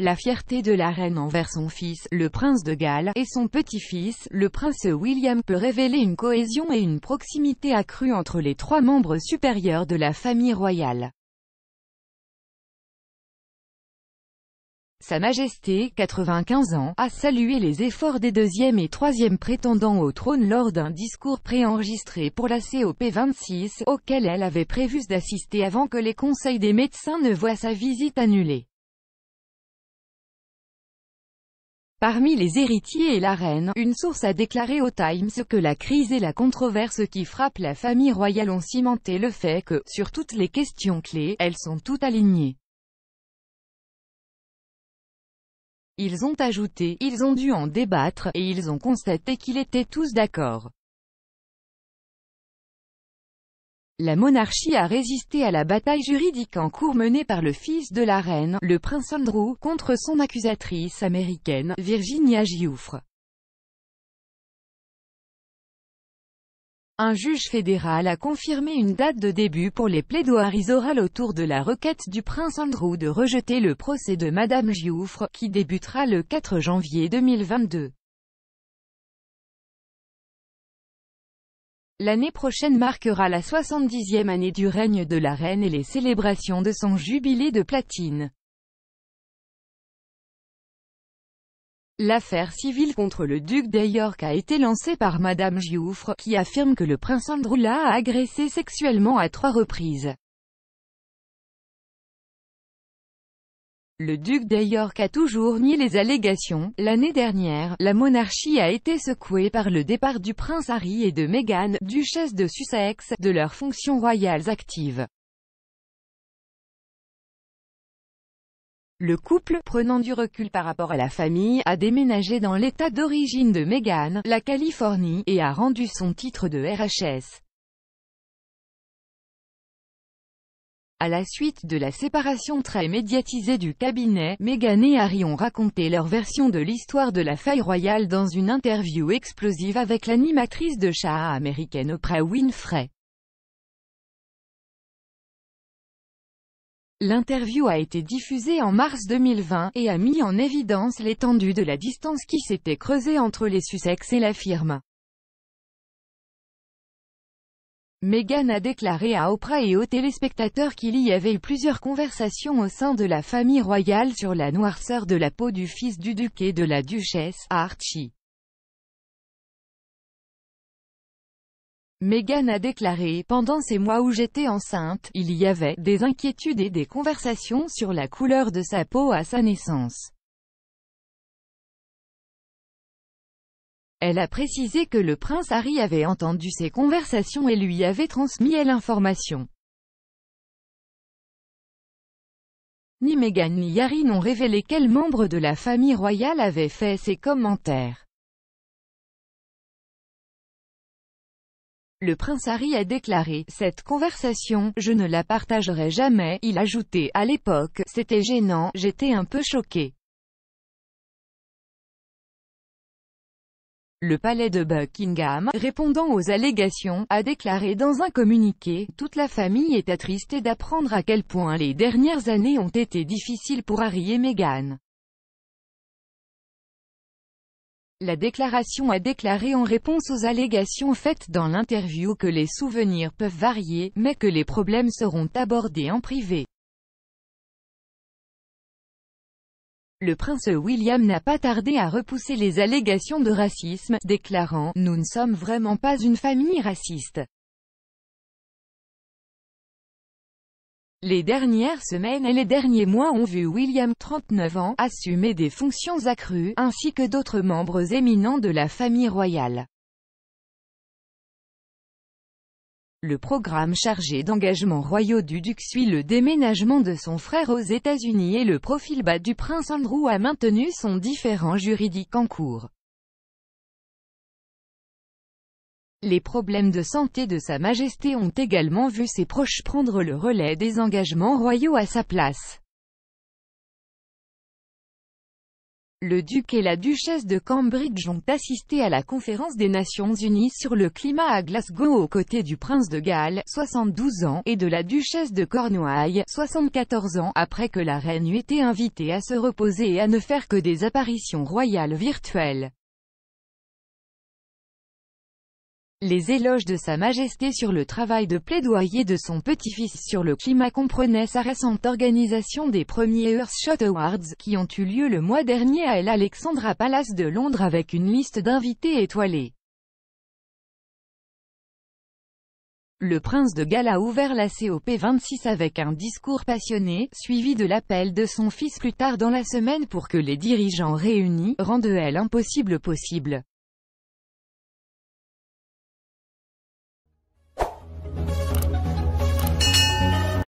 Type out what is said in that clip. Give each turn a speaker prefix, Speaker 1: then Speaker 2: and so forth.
Speaker 1: la fierté de la reine envers son fils, le prince de Galles, et son petit-fils, le prince William peut révéler une cohésion et une proximité accrue entre les trois membres supérieurs de la famille royale. Sa Majesté, 95 ans, a salué les efforts des deuxième et troisième prétendants au trône lors d'un discours préenregistré pour la COP26, auquel elle avait prévu d'assister avant que les conseils des médecins ne voient sa visite annulée. Parmi les héritiers et la reine, une source a déclaré au Times que la crise et la controverse qui frappent la famille royale ont cimenté le fait que, sur toutes les questions clés, elles sont toutes alignées. Ils ont ajouté, ils ont dû en débattre, et ils ont constaté qu'ils étaient tous d'accord. La monarchie a résisté à la bataille juridique en cours menée par le fils de la reine, le prince Andrew, contre son accusatrice américaine, Virginia Giuffre. Un juge fédéral a confirmé une date de début pour les plaidoiries orales autour de la requête du prince Andrew de rejeter le procès de Madame Giuffre, qui débutera le 4 janvier 2022. L'année prochaine marquera la 70e année du règne de la reine et les célébrations de son jubilé de platine. L'affaire civile contre le duc d'York a été lancée par Madame Gioufre, qui affirme que le prince Andrew a agressé sexuellement à trois reprises. Le duc d'York a toujours nié les allégations. L'année dernière, la monarchie a été secouée par le départ du prince Harry et de Meghan, duchesse de Sussex, de leurs fonctions royales actives. Le couple, prenant du recul par rapport à la famille, a déménagé dans l'état d'origine de Meghan, la Californie, et a rendu son titre de RHS. À la suite de la séparation très médiatisée du cabinet, Meghan et Harry ont raconté leur version de l'histoire de la faille royale dans une interview explosive avec l'animatrice de chat américaine Oprah Winfrey. L'interview a été diffusée en mars 2020, et a mis en évidence l'étendue de la distance qui s'était creusée entre les Sussex et la firme. Meghan a déclaré à Oprah et aux téléspectateurs qu'il y avait eu plusieurs conversations au sein de la famille royale sur la noirceur de la peau du fils du duc et de la duchesse, Archie. Meghan a déclaré « Pendant ces mois où j'étais enceinte, il y avait des inquiétudes et des conversations sur la couleur de sa peau à sa naissance. Elle a précisé que le prince Harry avait entendu ces conversations et lui avait transmis l'information. Ni Meghan ni Harry n'ont révélé quel membre de la famille royale avait fait ces commentaires. Le prince Harry a déclaré « Cette conversation, je ne la partagerai jamais », il ajoutait « À l'époque, c'était gênant, j'étais un peu choqué ». Le palais de Buckingham, répondant aux allégations, a déclaré dans un communiqué « Toute la famille est attristée d'apprendre à quel point les dernières années ont été difficiles pour Harry et Meghan. La déclaration a déclaré en réponse aux allégations faites dans l'interview que les souvenirs peuvent varier, mais que les problèmes seront abordés en privé. Le prince William n'a pas tardé à repousser les allégations de racisme, déclarant « Nous ne sommes vraiment pas une famille raciste ». Les dernières semaines et les derniers mois ont vu William, 39 ans, assumer des fonctions accrues, ainsi que d'autres membres éminents de la famille royale. Le programme chargé d'engagements royaux du duc suit le déménagement de son frère aux États-Unis et le profil bas du prince Andrew a maintenu son différent juridique en cours. Les problèmes de santé de Sa Majesté ont également vu ses proches prendre le relais des engagements royaux à sa place. Le duc et la duchesse de Cambridge ont assisté à la conférence des Nations Unies sur le climat à Glasgow aux côtés du prince de Galles, 72 ans, et de la duchesse de Cornouailles, 74 ans, après que la reine eût été invitée à se reposer et à ne faire que des apparitions royales virtuelles. Les éloges de Sa Majesté sur le travail de plaidoyer de son petit-fils sur le climat comprenaient sa récente organisation des premiers Earthshot Awards, qui ont eu lieu le mois dernier à l'Alexandra Palace de Londres avec une liste d'invités étoilés. Le prince de Galles a ouvert la COP26 avec un discours passionné, suivi de l'appel de son fils plus tard dans la semaine pour que les dirigeants réunis rendent elle impossible possible.